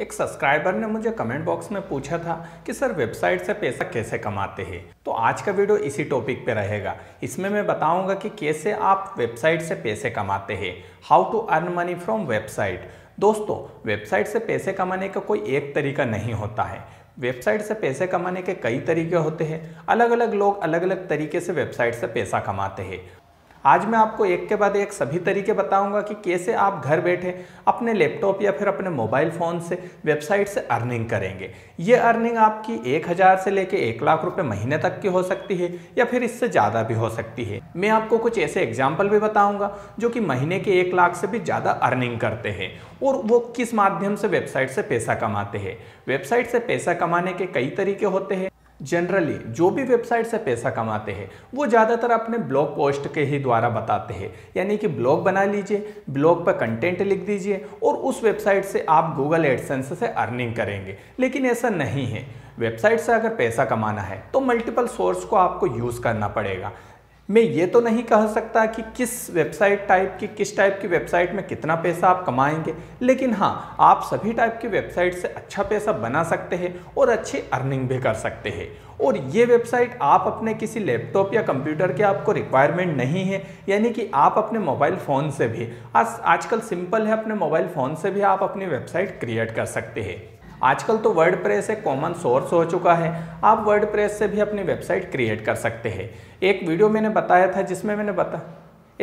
एक सब्सक्राइबर ने मुझे कमेंट बॉक्स में पूछा था कि सर वेबसाइट से पैसा कैसे कमाते हैं तो आज का वीडियो इसी टॉपिक पे रहेगा इसमें मैं बताऊंगा कि कैसे आप वेबसाइट से पैसे कमाते हैं how to earn money from website दोस्तों वेबसाइट से पैसे कमाने का कोई एक तरीका नहीं होता है वेबसाइट से पैसे कमाने के कई तरीके होते हैं अलग अलग लोग अलग अलग तरीके से वेबसाइट से पैसा कमाते हैं आज मैं आपको एक के बाद एक सभी तरीके बताऊंगा कि कैसे आप घर बैठे अपने लैपटॉप या फिर अपने मोबाइल फ़ोन से वेबसाइट से अर्निंग करेंगे ये अर्निंग आपकी एक हज़ार से लेके एक लाख रुपए महीने तक की हो सकती है या फिर इससे ज़्यादा भी हो सकती है मैं आपको कुछ ऐसे एग्जाम्पल भी बताऊँगा जो कि महीने के एक लाख से भी ज़्यादा अर्निंग करते हैं और वो किस माध्यम से वेबसाइट से पैसा कमाते हैं वेबसाइट से पैसा कमाने के कई तरीके होते हैं जनरली जो भी वेबसाइट से पैसा कमाते हैं वो ज़्यादातर अपने ब्लॉग पोस्ट के ही द्वारा बताते हैं यानी कि ब्लॉग बना लीजिए ब्लॉग पर कंटेंट लिख दीजिए और उस वेबसाइट से आप गूगल एडसेंस से अर्निंग करेंगे लेकिन ऐसा नहीं है वेबसाइट से अगर पैसा कमाना है तो मल्टीपल सोर्स को आपको यूज़ करना पड़ेगा मैं ये तो नहीं कह सकता कि किस वेबसाइट टाइप की किस टाइप की वेबसाइट में कितना पैसा आप कमाएंगे लेकिन हाँ आप सभी टाइप की वेबसाइट से अच्छा पैसा बना सकते हैं और अच्छी अर्निंग भी कर सकते हैं और ये वेबसाइट आप अपने किसी लैपटॉप या कंप्यूटर के आपको रिक्वायरमेंट नहीं है यानी कि आप अपने मोबाइल फ़ोन से भी आज आजकल सिंपल है अपने मोबाइल फ़ोन से भी आप अपनी वेबसाइट क्रिएट कर सकते हैं आजकल तो वर्ड प्रेस एक कॉमन सोर्स हो चुका है आप वर्ड प्रेस से भी अपनी वेबसाइट क्रिएट कर सकते हैं एक वीडियो मैंने बताया था जिसमें मैंने बता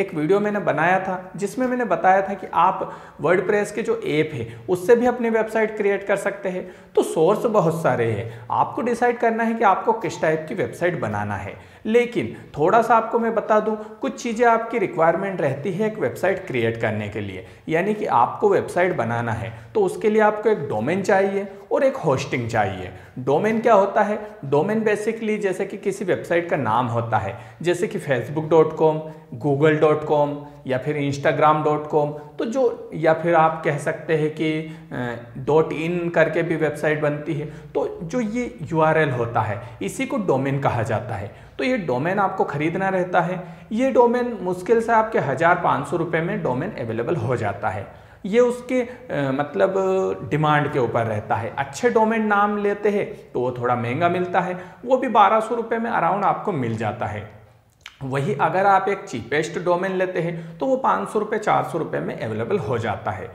एक वीडियो मैंने बनाया था जिसमें मैंने बताया था कि आप वर्ड प्रेस के जो ऐप है उससे भी अपनी वेबसाइट क्रिएट कर सकते हैं तो सोर्स बहुत सारे हैं आपको डिसाइड करना है कि आपको किस टाइप की वेबसाइट बनाना है लेकिन थोड़ा सा आपको मैं बता दूं कुछ चीज़ें आपकी रिक्वायरमेंट रहती है एक वेबसाइट क्रिएट करने के लिए यानी कि आपको वेबसाइट बनाना है तो उसके लिए आपको एक डोमेन चाहिए और एक होस्टिंग चाहिए डोमेन क्या होता है डोमेन बेसिकली जैसे कि किसी वेबसाइट का नाम होता है जैसे कि Facebook dot com Google dot com या फिर इंस्टाग्राम डॉट कॉम तो जो या फिर आप कह सकते हैं कि डॉट इन करके भी वेबसाइट बनती है तो जो ये यू होता है इसी को डोमेन कहा जाता है तो ये डोमेन आपको ख़रीदना रहता है ये डोमेन मुश्किल से आपके हज़ार पाँच सौ रुपये में डोमेन अवेलेबल हो जाता है ये उसके आ, मतलब डिमांड के ऊपर रहता है अच्छे डोमेन नाम लेते हैं तो वो थोड़ा महंगा मिलता है वो भी बारह सौ रुपये में अराउंड आपको मिल जाता है वही अगर आप एक चीपेस्ट डोमेन लेते हैं तो वो पाँच सौ रुपये चार सौ रुपये में अवेलेबल हो जाता है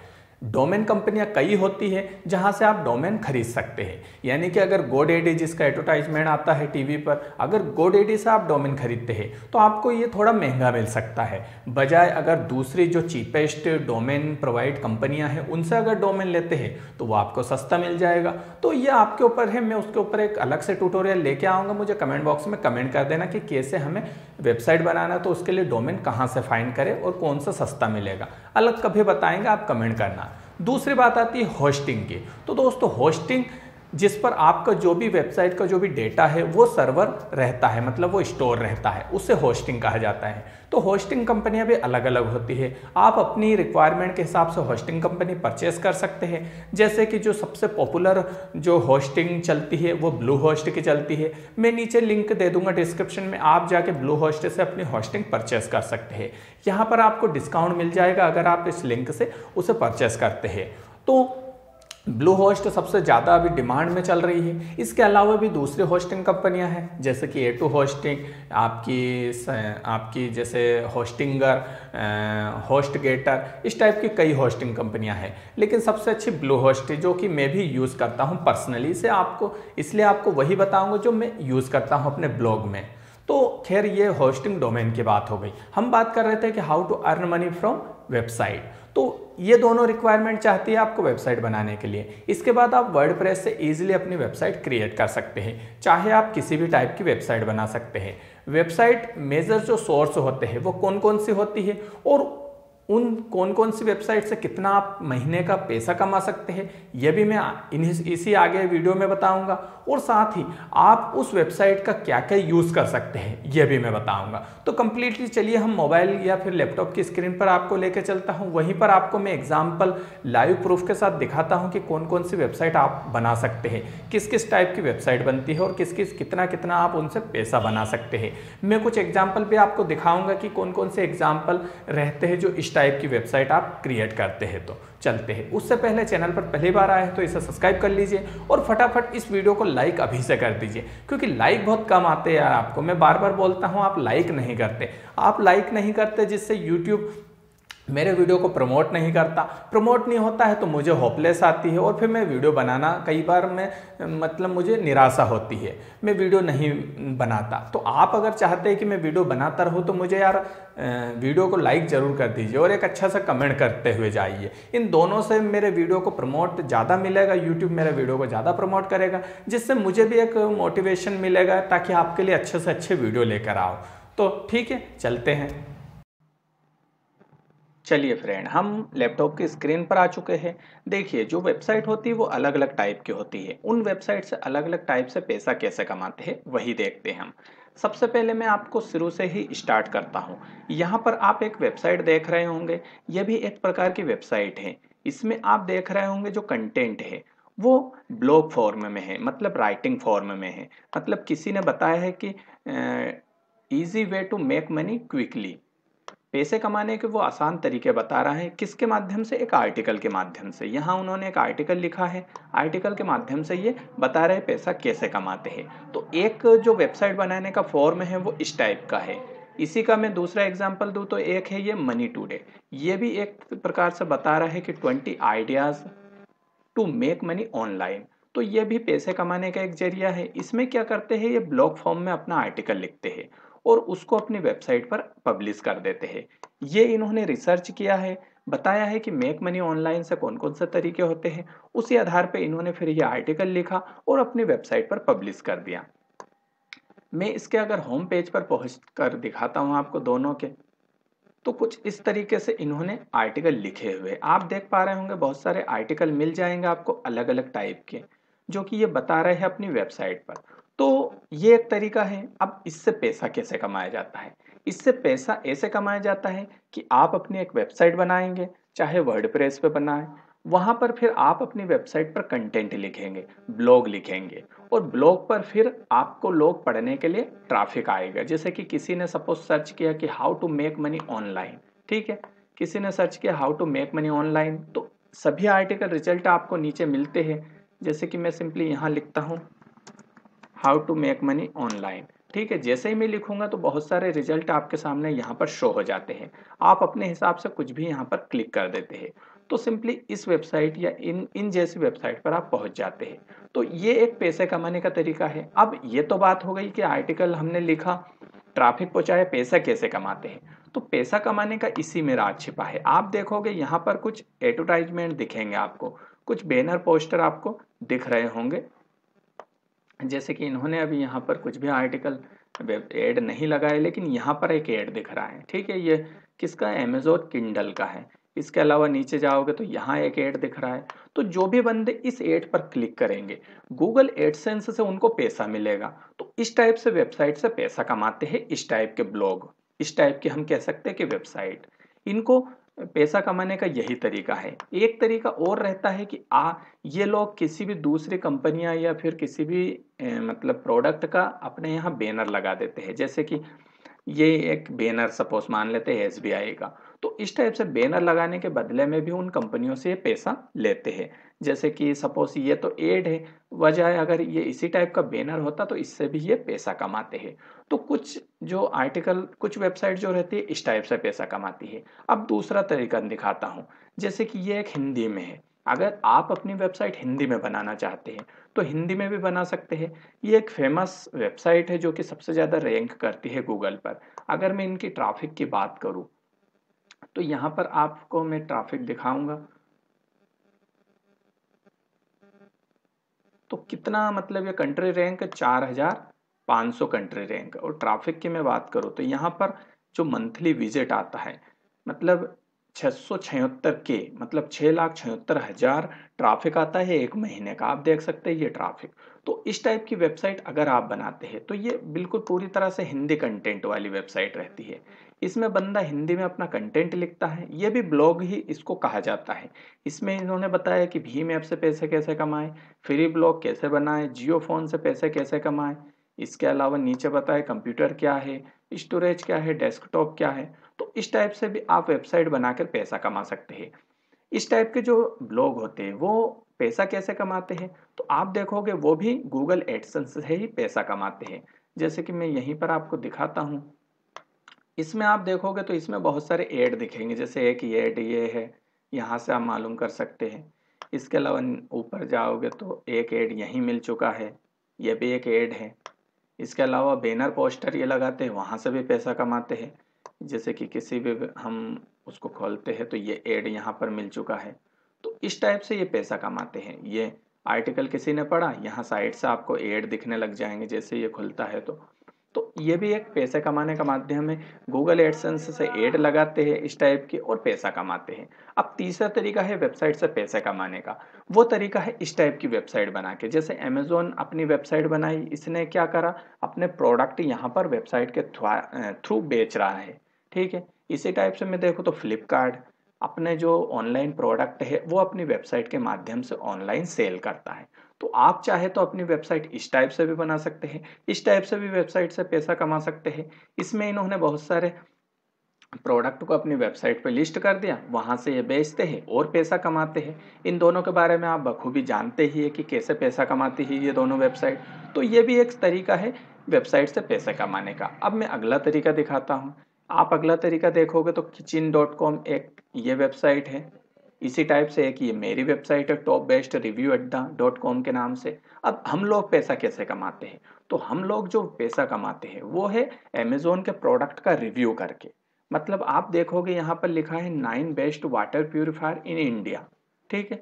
डोमेन कंपनियां कई होती है जहां से आप डोमेन खरीद सकते हैं यानी कि अगर गोड एडी जिसका एडवर्टाइजमेंट आता है टीवी पर अगर गोड एडी से आप डोमेन खरीदते हैं तो आपको ये थोड़ा महंगा मिल सकता है बजाय अगर दूसरी जो चीपेस्ट डोमेन प्रोवाइड कंपनियां हैं उनसे अगर डोमेन लेते हैं तो वो आपको सस्ता मिल जाएगा तो ये आपके ऊपर है मैं उसके ऊपर एक अलग से ट्यूटोरियल लेके आऊँगा मुझे कमेंट बॉक्स में कमेंट कर देना कि कैसे हमें वेबसाइट बनाना तो उसके लिए डोमेन कहाँ से फाइन करें और कौन सा सस्ता मिलेगा अलग कभी बताएंगे आप कमेंट करना दूसरी बात आती है होस्टिंग की तो दोस्तों होस्टिंग जिस पर आपका जो भी वेबसाइट का जो भी डेटा है वो सर्वर रहता है मतलब वो स्टोर रहता है उसे होस्टिंग कहा जाता है तो होस्टिंग कंपनियां भी अलग अलग होती है आप अपनी रिक्वायरमेंट के हिसाब से होस्टिंग कंपनी परचेस कर सकते हैं जैसे कि जो सबसे पॉपुलर जो होस्टिंग चलती है वो ब्लू होस्ट की चलती है मैं नीचे लिंक दे दूंगा डिस्क्रिप्शन में आप जाके ब्लू होस्ट से अपनी होस्टिंग परचेस कर सकते हैं यहाँ पर आपको डिस्काउंट मिल जाएगा अगर आप इस लिंक से उसे परचेस करते हैं तो ब्लू होस्ट तो सबसे ज़्यादा अभी डिमांड में चल रही है इसके अलावा भी दूसरे होस्टिंग कंपनियां हैं जैसे कि ए टू होस्टिंग आपकी आपकी जैसे होस्टिंगर होस्ट गेटर इस टाइप की कई होस्टिंग कंपनियां हैं लेकिन सबसे अच्छी ब्लू होस्ट है जो कि मैं भी यूज़ करता हूं पर्सनली से आपको इसलिए आपको वही बताऊंगा जो मैं यूज़ करता हूँ अपने ब्लॉग में तो खैर ये होस्टिंग डोमेन की बात हो गई हम बात कर रहे थे कि how to earn money from website तो ये दोनों रिक्वायरमेंट चाहती है आपको वेबसाइट बनाने के लिए इसके बाद आप वर्ड से ईजिली अपनी वेबसाइट क्रिएट कर सकते हैं चाहे आप किसी भी टाइप की वेबसाइट बना सकते हैं वेबसाइट मेजर जो सोर्स होते हैं वो कौन कौन सी होती है और उन कौन कौन सी वेबसाइट से कितना आप महीने का पैसा कमा सकते हैं यह भी मैं इन्हीं इसी आगे वीडियो में बताऊंगा और साथ ही आप उस वेबसाइट का क्या क्या यूज़ कर सकते हैं यह भी मैं बताऊंगा तो कम्प्लीटली चलिए हम मोबाइल या फिर लैपटॉप की स्क्रीन पर आपको लेकर चलता हूँ वहीं पर आपको मैं एग्जाम्पल लाइव प्रूफ के साथ दिखाता हूँ कि कौन कौन सी वेबसाइट आप बना सकते हैं किस किस टाइप की वेबसाइट बनती है और किस किस कितना कितना आप उनसे पैसा बना सकते हैं मैं कुछ एग्जाम्पल भी आपको दिखाऊंगा कि कौन कौन से एग्जाम्पल रहते हैं जो इस टाइप की वेबसाइट आप क्रिएट करते हैं तो चलते हैं उससे पहले चैनल पर पहली बार आए तो इसे सब्सक्राइब कर लीजिए और फटाफट इस वीडियो को लाइक अभी से कर दीजिए क्योंकि लाइक बहुत कम आते हैं यार आपको मैं बार बार बोलता हूँ आप लाइक नहीं करते आप लाइक नहीं करते जिससे यूट्यूब मेरे वीडियो को प्रमोट नहीं करता प्रमोट नहीं होता है तो मुझे होपलेस आती है और फिर मैं वीडियो बनाना कई बार मैं मतलब मुझे निराशा होती है मैं वीडियो नहीं बनाता तो आप अगर चाहते हैं कि मैं वीडियो बनाता रहूँ तो मुझे यार वीडियो को लाइक ज़रूर कर दीजिए और एक अच्छा सा कमेंट करते हुए जाइए इन दोनों से मेरे वीडियो को प्रमोट ज़्यादा मिलेगा यूट्यूब मेरे वीडियो को ज़्यादा प्रमोट करेगा जिससे मुझे भी एक मोटिवेशन मिलेगा ताकि आपके लिए अच्छे से अच्छे वीडियो लेकर आओ तो ठीक है चलते हैं चलिए फ्रेंड हम लैपटॉप की स्क्रीन पर आ चुके हैं देखिए जो वेबसाइट होती है वो अलग अलग टाइप की होती है उन वेबसाइट से अलग अलग टाइप से पैसा कैसे कमाते हैं वही देखते हैं हम सबसे पहले मैं आपको शुरू से ही स्टार्ट करता हूँ यहाँ पर आप एक वेबसाइट देख रहे होंगे यह भी एक प्रकार की वेबसाइट है इसमें आप देख रहे होंगे जो कंटेंट है वो ब्लॉग फॉर्म में है मतलब राइटिंग फॉर्म में है मतलब किसी ने बताया है कि easy way to make money quickly पैसे कमाने के वो आसान तरीके बता रहा है किसके माध्यम से एक आर्टिकल के माध्यम से यहाँ उन्होंने एक आर्टिकल लिखा है आर्टिकल के माध्यम से ये बता रहे पैसा कैसे कमाते हैं तो एक जो वेबसाइट बनाने का फॉर्म है वो इस टाइप का है इसी का मैं दूसरा एग्जाम्पल दूँ तो एक है ये मनी टूडे ये भी एक प्रकार से बता रहा है कि twenty ideas to make money online तो ये भी पैसे कमाने का एक जरिया है इसमें क्या करते हैं ये ब्लॉग फॉर्म में अपना आर्टिकल लिखते हैं और उसको अपनी वेबसाइट पर पब्लिश कर देते हैं ये इन्होंने रिसर्च किया है बताया है कि मेक मनी ऑनलाइन से कौन कौन से तरीके होते हैं उसी आधार पर इन्होंने फिर ये आर्टिकल लिखा और अपनी वेबसाइट पर पब्लिश कर दिया मैं इसके अगर होम पेज पर पहुँच कर दिखाता हूँ आपको दोनों के तो कुछ इस तरीके से इन्होंने आर्टिकल लिखे हुए आप देख पा रहे होंगे बहुत सारे आर्टिकल मिल जाएंगे आपको अलग अलग टाइप के जो कि ये बता रहे हैं अपनी वेबसाइट पर तो ये एक तरीका है अब इससे पैसा कैसे कमाया जाता है इससे पैसा ऐसे कमाया जाता है कि आप अपनी एक वेबसाइट बनाएंगे चाहे वर्ड प्रेस पर बनाएं वहाँ पर फिर आप अपनी वेबसाइट पर कंटेंट लिखेंगे ब्लॉग लिखेंगे और ब्लॉग पर फिर आपको लोग पढ़ने के लिए ट्रैफिक आएगा जैसे कि किसी ने सपोज सर्च किया कि how to make money online ठीक है किसी ने सर्च किया how to make money online तो सभी आर्टिकल रिजल्ट आपको नीचे मिलते हैं जैसे कि मैं सिंपली यहाँ लिखता हूँ how to make money online ठीक है जैसे ही मैं लिखूंगा तो बहुत सारे रिजल्ट आपके सामने यहाँ पर शो हो जाते हैं आप अपने हिसाब से कुछ भी यहाँ पर क्लिक कर देते हैं तो सिंपली इस वेबसाइट या इन इन जैसी वेबसाइट पर आप पहुंच जाते हैं तो ये एक पैसे कमाने का तरीका है अब ये तो बात हो गई कि आर्टिकल हमने लिखा ट्रैफिक पहुंचाया पैसा कैसे कमाते हैं तो पैसा कमाने का इसी में राज छिपा है आप देखोगे यहाँ पर कुछ एडवर्टाइजमेंट दिखेंगे आपको कुछ बैनर पोस्टर आपको दिख रहे होंगे जैसे कि इन्होंने अभी यहाँ पर कुछ भी आर्टिकल एड नहीं लगाया लेकिन यहाँ पर एक एड दिख रहा है ठीक है ये किसका अमेजोन किंडल का है इसके अलावा नीचे जाओगे तो यहाँ एक एड दिख रहा है तो जो भी बंदे इस एड पर क्लिक करेंगे गूगल एडसेंस से उनको पैसा मिलेगा तो इस टाइप से वेबसाइट से पैसा कमाते हैं इस टाइप के ब्लॉग इस टाइप के हम कह सकते हैं कि वेबसाइट इनको पैसा कमाने का यही तरीका है एक तरीका और रहता है कि आ ये लोग किसी भी दूसरी कंपनियां या फिर किसी भी ए, मतलब प्रोडक्ट का अपने यहाँ बैनर लगा देते हैं जैसे कि ये एक बैनर सपोज मान लेते हैं एस का तो इस टाइप से बैनर लगाने के बदले में भी उन कंपनियों से ये पैसा लेते हैं जैसे कि सपोज ये तो एड है वजह अगर ये इसी टाइप का बैनर होता तो इससे भी ये पैसा कमाते हैं तो कुछ जो आर्टिकल कुछ वेबसाइट जो रहती है इस टाइप से पैसा कमाती है अब दूसरा तरीका दिखाता हूँ जैसे कि ये एक हिंदी में है अगर आप अपनी वेबसाइट हिंदी में बनाना चाहते हैं तो हिंदी में भी बना सकते हैं ये एक फेमस वेबसाइट है जो कि सबसे ज़्यादा रैंक करती है गूगल पर अगर मैं इनकी ट्रैफिक की बात करूँ तो यहाँ पर आपको मैं ट्रैफिक दिखाऊंगा तो कितना मतलब ये कंट्री रैंक चार हज़ार पांच सौ कंट्री रैंक और ट्रैफिक की मैं बात करूं तो यहां पर जो मंथली विजिट आता है मतलब छः के मतलब छः लाख छिहत्तर हज़ार ट्राफिक आता है एक महीने का आप देख सकते हैं ये ट्राफिक तो इस टाइप की वेबसाइट अगर आप बनाते हैं तो ये बिल्कुल पूरी तरह से हिंदी कंटेंट वाली वेबसाइट रहती है इसमें बंदा हिंदी में अपना कंटेंट लिखता है ये भी ब्लॉग ही इसको कहा जाता है इसमें इन्होंने बताया कि भीम ऐप से पैसे कैसे कमाएं फ्री ब्लॉग कैसे बनाएं जियो फ़ोन से पैसे कैसे कमाएं इसके अलावा नीचे बताए कंप्यूटर क्या है स्टोरेज क्या है डेस्कटॉप क्या है इस टाइप से भी आप वेबसाइट बनाकर पैसा कमा सकते हैं इस टाइप के जो ब्लॉग होते हैं वो पैसा कैसे कमाते हैं तो आप देखोगे वो भी गूगल एडसन से ही पैसा कमाते हैं जैसे कि मैं यहीं पर आपको दिखाता हूँ इसमें आप देखोगे तो इसमें बहुत सारे एड दिखेंगे जैसे एक एड ये है यहाँ से आप मालूम कर सकते हैं इसके अलावा ऊपर जाओगे तो एक एड यहीं मिल चुका है ये भी एक एड है इसके अलावा बैनर पोस्टर ये लगाते हैं वहाँ से भी पैसा कमाते हैं जैसे कि किसी भी हम उसको खोलते हैं तो ये एड यहाँ पर मिल चुका है तो इस टाइप से ये पैसा कमाते हैं ये आर्टिकल किसी ने पढ़ा यहाँ साइड से आपको एड दिखने लग जाएंगे जैसे ये खुलता है तो तो ये भी एक पैसे कमाने का माध्यम है गूगल एडसेंस से एड लगाते हैं इस टाइप के और पैसा कमाते हैं अब तीसरा तरीका है वेबसाइट से पैसे कमाने का वो तरीका है इस टाइप की वेबसाइट बना के जैसे अमेजोन अपनी वेबसाइट बनाई इसने क्या करा अपने प्रोडक्ट यहाँ पर वेबसाइट के थ्रू बेच रहा है ठीक है इसी टाइप से मैं देखूँ तो फ्लिपकार्ट अपने जो ऑनलाइन प्रोडक्ट है वो अपनी वेबसाइट के माध्यम से ऑनलाइन सेल करता है तो आप चाहे तो अपनी वेबसाइट इस टाइप से भी बना सकते हैं इस टाइप से भी वेबसाइट से पैसा कमा सकते हैं इसमें इन्होंने बहुत सारे प्रोडक्ट को अपनी वेबसाइट पर लिस्ट कर दिया वहाँ से ये बेचते हैं और पैसा कमाते हैं इन दोनों के बारे में आप बखूबी जानते ही है कि कैसे पैसा कमाती है ये दोनों वेबसाइट तो ये भी एक तरीका है वेबसाइट से पैसे कमाने का अब मैं अगला तरीका दिखाता हूँ आप अगला तरीका देखोगे तो किचन डॉट कॉम एक ये वेबसाइट है इसी टाइप से एक ये मेरी वेबसाइट है top best review adda dot com के नाम से अब हम लोग पैसा कैसे कमाते हैं तो हम लोग जो पैसा कमाते हैं वो है अमेजोन के प्रोडक्ट का रिव्यू करके मतलब आप देखोगे यहाँ पर लिखा है nine best water purifier in India ठीक है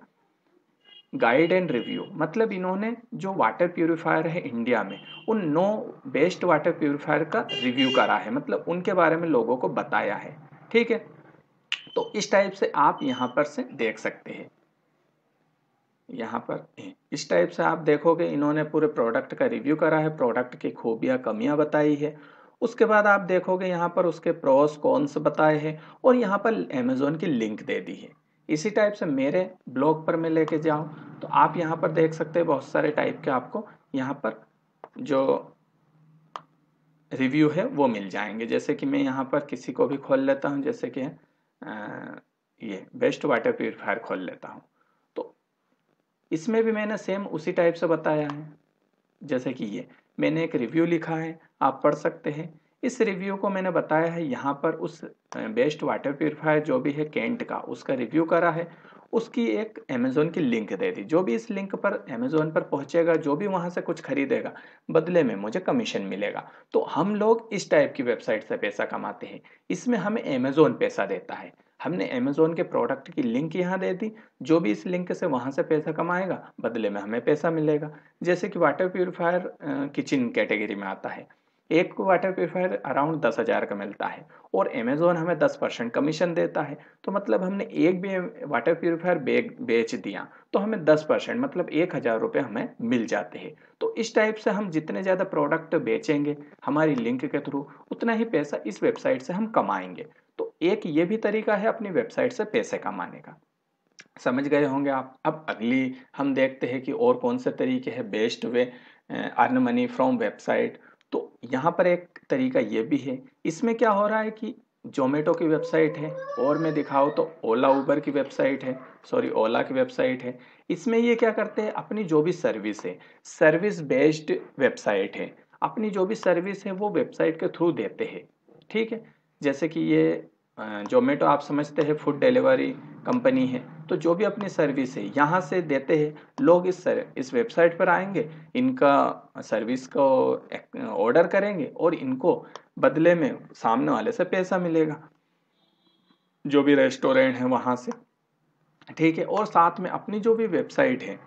गाइड एंड रिव्यू मतलब इन्होंने जो वाटर प्योरीफायर है इंडिया में उन नौ बेस्ट वाटर प्योरीफायर का रिव्यू करा है मतलब उनके बारे में लोगों को बताया है ठीक है तो इस टाइप से आप यहाँ पर से देख सकते हैं यहाँ पर इस टाइप से आप देखोगे इन्होंने पूरे प्रोडक्ट का रिव्यू करा है प्रोडक्ट की खूबियाँ कमियाँ बताई है उसके बाद आप देखोगे यहाँ पर उसके प्रोस कॉन्स बताए हैं और यहाँ पर अमेजोन की लिंक दे दी है इसी टाइप से मेरे ब्लॉग पर मैं लेके जाऊँ तो आप यहाँ पर देख सकते हैं बहुत सारे टाइप के आपको यहाँ पर जो रिव्यू है वो मिल जाएंगे जैसे कि मैं यहाँ पर किसी को भी खोल लेता हूँ जैसे कि ये वेस्ट वाटर प्योरीफायर खोल लेता हूँ तो इसमें भी मैंने सेम उसी टाइप से बताया है जैसे कि ये मैंने एक रिव्यू लिखा है आप पढ़ सकते हैं इस रिव्यू को मैंने बताया है यहाँ पर उस बेस्ट वाटर प्योरीफायर जो भी है कैंट का उसका रिव्यू करा है उसकी एक अमेज़ोन की लिंक दे दी जो भी इस लिंक पर अमेज़ोन पर पहुंचेगा जो भी वहां से कुछ खरीदेगा बदले में मुझे कमीशन मिलेगा तो हम लोग इस टाइप की वेबसाइट से पैसा कमाते हैं इसमें हमें अमेज़ोन पैसा देता है हमने अमेज़ोन के प्रोडक्ट की लिंक यहाँ दे दी जो भी इस लिंक से वहाँ से पैसा कमाएगा बदले में हमें पैसा मिलेगा जैसे कि वाटर प्योरीफायर किचन कैटेगरी में आता है एक वाटर प्योरीफायर अराउंड दस हज़ार का मिलता है और अमेजोन हमें दस परसेंट कमीशन देता है तो मतलब हमने एक भी वाटर प्योरीफायर बेच दिया तो हमें दस परसेंट मतलब एक हज़ार रुपये हमें मिल जाते हैं तो इस टाइप से हम जितने ज़्यादा प्रोडक्ट बेचेंगे हमारी लिंक के थ्रू उतना ही पैसा इस वेबसाइट से हम कमाएंगे तो एक ये भी तरीका है अपनी वेबसाइट से पैसे कमाने का समझ गए होंगे आप अब अगली हम देखते हैं कि और कौन से तरीके हैं best way earn money from website तो यहाँ पर एक तरीका ये भी है इसमें क्या हो रहा है कि जोमेटो की वेबसाइट है और मैं दिखाऊँ तो ओला उबर की वेबसाइट है सॉरी ओला की वेबसाइट है इसमें ये क्या करते हैं अपनी जो भी सर्विस है सर्विस बेस्ड वेबसाइट है अपनी जो भी सर्विस है वो वेबसाइट के थ्रू देते हैं ठीक है जैसे कि ये जोमेटो आप समझते हैं फूड डिलीवरी कंपनी है तो जो भी अपनी सर्विस है यहाँ से देते हैं लोग इस सर, इस वेबसाइट पर आएंगे इनका सर्विस को ऑर्डर करेंगे और इनको बदले में सामने वाले से पैसा मिलेगा जो भी रेस्टोरेंट है वहाँ से ठीक है और साथ में अपनी जो भी वेबसाइट है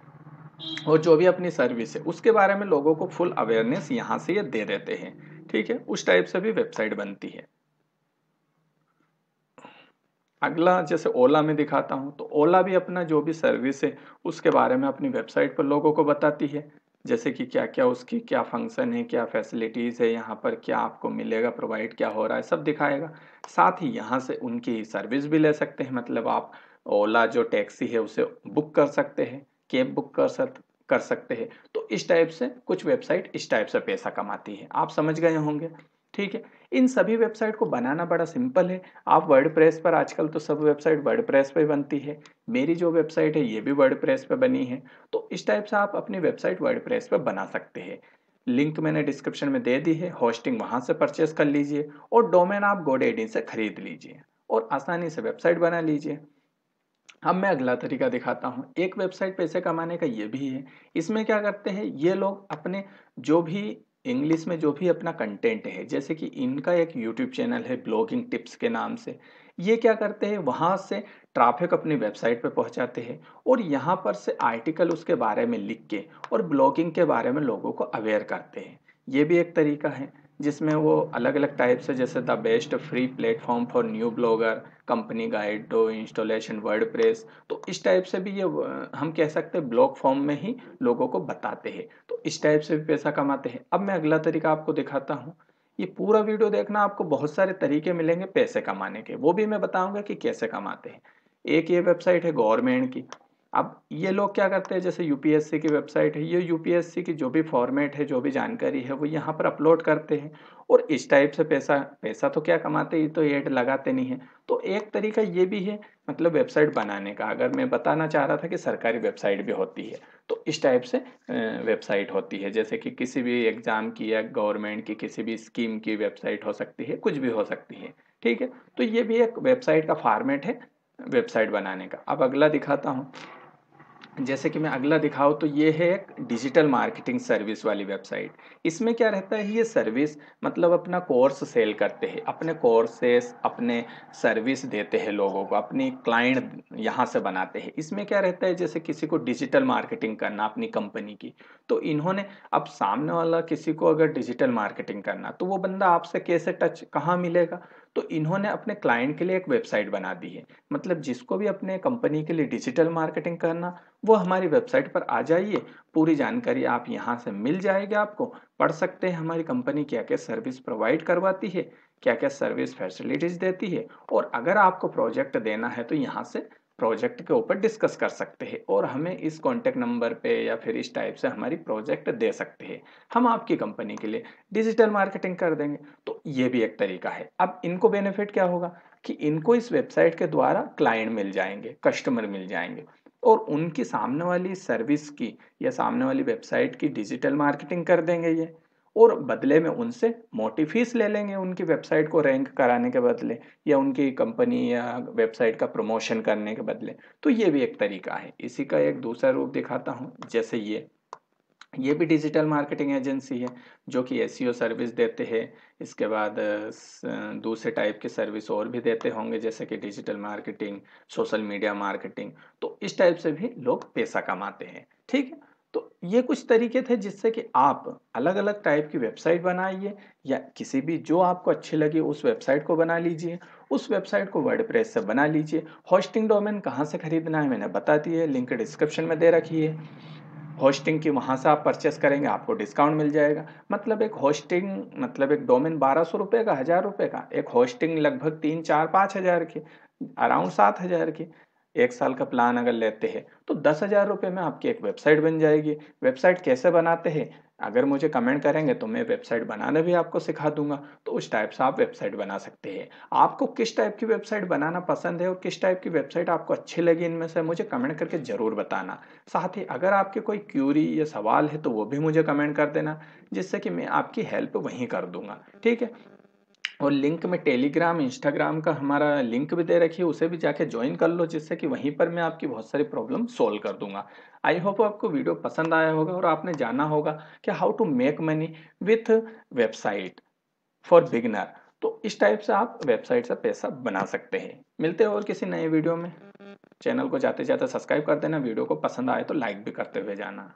और जो भी अपनी सर्विस है उसके बारे में लोगों को फुल अवेयरनेस यहाँ से ये दे देते हैं ठीक है उस टाइप से भी वेबसाइट बनती है अगला जैसे ओला में दिखाता हूँ तो ओला भी अपना जो भी सर्विस है उसके बारे में अपनी वेबसाइट पर लोगों को बताती है जैसे कि क्या क्या उसकी क्या फंक्शन है क्या फैसिलिटीज़ है यहाँ पर क्या आपको मिलेगा प्रोवाइड क्या हो रहा है सब दिखाएगा साथ ही यहाँ से उनकी सर्विस भी ले सकते हैं मतलब आप ओला जो टैक्सी है उसे बुक कर सकते हैं कैब बुक कर सकते कर सकते हैं तो इस टाइप से कुछ वेबसाइट इस टाइप से पैसा कमाती है आप समझ गए होंगे ठीक है इन सभी वेबसाइट को बनाना बड़ा सिंपल है आप वर्ड प्रेस पर आजकल तो सब वेबसाइट वर्ड प्रेस पर बनती है मेरी जो वेबसाइट है ये भी वर्ड प्रेस पर बनी है तो इस टाइप से आप अपनी वेबसाइट वर्ड प्रेस पर बना सकते हैं लिंक मैंने डिस्क्रिप्शन में दे दी है होस्टिंग वहाँ से परचेस कर लीजिए और डोमेन आप गोडेडी से खरीद लीजिए और आसानी से वेबसाइट बना लीजिए अब मैं अगला तरीका दिखाता हूँ एक वेबसाइट पैसे कमाने का ये भी है इसमें क्या करते हैं ये लोग अपने जो भी इंग्लिश में जो भी अपना कंटेंट है जैसे कि इनका एक यूट्यूब चैनल है ब्लॉगिंग टिप्स के नाम से ये क्या करते हैं वहाँ से ट्रैफिक अपनी वेबसाइट पर पहुँचाते हैं और यहाँ पर से आर्टिकल उसके बारे में लिख के और ब्लॉगिंग के बारे में लोगों को अवेयर करते हैं ये भी एक तरीका है जिसमें वो अलग अलग टाइप से जैसे the best free platform for new blogger company guide to installation press तो इस टाइप से भी ये हम कह सकते हैं ब्लॉग फॉर्म में ही लोगों को बताते हैं तो इस टाइप से भी पैसा कमाते हैं अब मैं अगला तरीका आपको दिखाता हूँ ये पूरा वीडियो देखना आपको बहुत सारे तरीके मिलेंगे पैसे कमाने के वो भी मैं बताऊँगा कि कैसे कमाते हैं एक ये वेबसाइट है गवर्नमेंट की अब ये लोग क्या करते हैं जैसे यूपीएससी की वेबसाइट है ये यूपीएससी की जो भी फॉर्मेट है जो भी जानकारी है वो यहाँ पर अपलोड करते हैं और इस टाइप से पैसा पैसा तो क्या कमाते ही तो एड लगाते नहीं है तो एक तरीका ये भी है मतलब वेबसाइट बनाने का अगर मैं बताना चाह रहा था कि सरकारी वेबसाइट भी होती है तो इस टाइप से वेबसाइट होती है जैसे कि किसी भी एग्ज़ाम की या गवर्नमेंट की किसी भी स्कीम की वेबसाइट हो सकती है कुछ भी हो सकती है ठीक है तो ये भी एक वेबसाइट का फार्मेट है वेबसाइट बनाने का अब अगला दिखाता हूँ जैसे कि मैं अगला दिखाऊँ तो ये है एक डिजिटल मार्केटिंग सर्विस वाली वेबसाइट इसमें क्या रहता है ये सर्विस मतलब अपना कोर्स सेल करते हैं अपने कोर्सेस अपने सर्विस देते हैं लोगों को अपनी क्लाइंट यहाँ से बनाते हैं इसमें क्या रहता है जैसे किसी को डिजिटल मार्केटिंग करना अपनी कंपनी की तो इन्होंने अब सामने वाला किसी को अगर डिजिटल मार्केटिंग करना तो वो बंदा आपसे कैसे टच कहाँ मिलेगा तो इन्होंने अपने क्लाइंट के लिए एक वेबसाइट बना दी है मतलब जिसको भी अपने कंपनी के लिए डिजिटल मार्केटिंग करना वो हमारी वेबसाइट पर आ जाइए पूरी जानकारी आप यहाँ से मिल जाएगी आपको पढ़ सकते हैं हमारी कंपनी क्या क्या सर्विस प्रोवाइड करवाती है क्या क्या सर्विस फैसिलिटीज देती है और अगर आपको प्रोजेक्ट देना है तो यहाँ से प्रोजेक्ट के ऊपर डिस्कस कर सकते हैं और हमें इस कॉन्टैक्ट नंबर पे या फिर इस टाइप से हमारी प्रोजेक्ट दे सकते हैं हम आपकी कंपनी के लिए डिजिटल मार्केटिंग कर देंगे तो ये भी एक तरीका है अब इनको बेनिफिट क्या होगा कि इनको इस वेबसाइट के द्वारा क्लाइंट मिल जाएंगे कस्टमर मिल जाएंगे और उनकी सामने वाली सर्विस की या सामने वाली वेबसाइट की डिजिटल मार्केटिंग कर देंगे ये और बदले में उनसे मोटी फीस ले लेंगे उनकी वेबसाइट को रैंक कराने के बदले या उनकी कंपनी या वेबसाइट का प्रमोशन करने के बदले तो ये भी एक तरीका है इसी का एक दूसरा रूप दिखाता हूँ जैसे ये ये भी डिजिटल मार्केटिंग एजेंसी है जो कि एस सर्विस देते हैं इसके बाद दूसरे टाइप के सर्विस और भी देते होंगे जैसे कि digital marketing social media marketing तो इस टाइप से भी लोग पैसा कमाते हैं ठीक है तो ये कुछ तरीके थे जिससे कि आप अलग अलग टाइप की वेबसाइट बनाइए या किसी भी जो आपको अच्छी लगे उस वेबसाइट को बना लीजिए उस वेबसाइट को वर्ड से बना लीजिए होस्टिंग डोमेन कहाँ से खरीदना है मैंने बता दी है लिंक डिस्क्रिप्शन में दे रखी है होस्टिंग की वहाँ से आप परचेस करेंगे आपको डिस्काउंट मिल जाएगा मतलब एक होस्टिंग मतलब एक डोमेन बारह सौ रुपये का हज़ार रुपये का एक होस्टिंग लगभग तीन चार पाँच हज़ार की अराउंड सात हज़ार की एक साल का प्लान अगर लेते हैं तो दस हज़ार रुपये में आपकी एक वेबसाइट बन जाएगी वेबसाइट कैसे बनाते हैं अगर मुझे कमेंट करेंगे तो मैं वेबसाइट बनाना भी आपको सिखा दूंगा तो उस टाइप से आप वेबसाइट बना सकते हैं आपको किस टाइप की वेबसाइट बनाना पसंद है और किस टाइप की वेबसाइट आपको अच्छी लगी इनमें से मुझे कमेंट करके ज़रूर बताना साथ ही अगर आपके कोई क्यूरी या सवाल है तो वो भी मुझे कमेंट कर देना जिससे कि मैं आपकी हेल्प वहीं कर दूंगा ठीक है और लिंक में टेलीग्राम इंस्टाग्राम का हमारा लिंक भी दे रखी है उसे भी जाके ज्वाइन कर लो जिससे कि वहीं पर मैं आपकी बहुत सारी प्रॉब्लम सॉल्व कर दूंगा आई होप आपको वीडियो पसंद आया होगा और आपने जाना होगा कि how to make money with website for beginner तो इस टाइप से आप वेबसाइट से पैसा बना सकते हैं मिलते हैं और किसी नए वीडियो में चैनल को जाते जाते सब्सक्राइब कर देना वीडियो को पसंद आए तो लाइक भी करते हुए जाना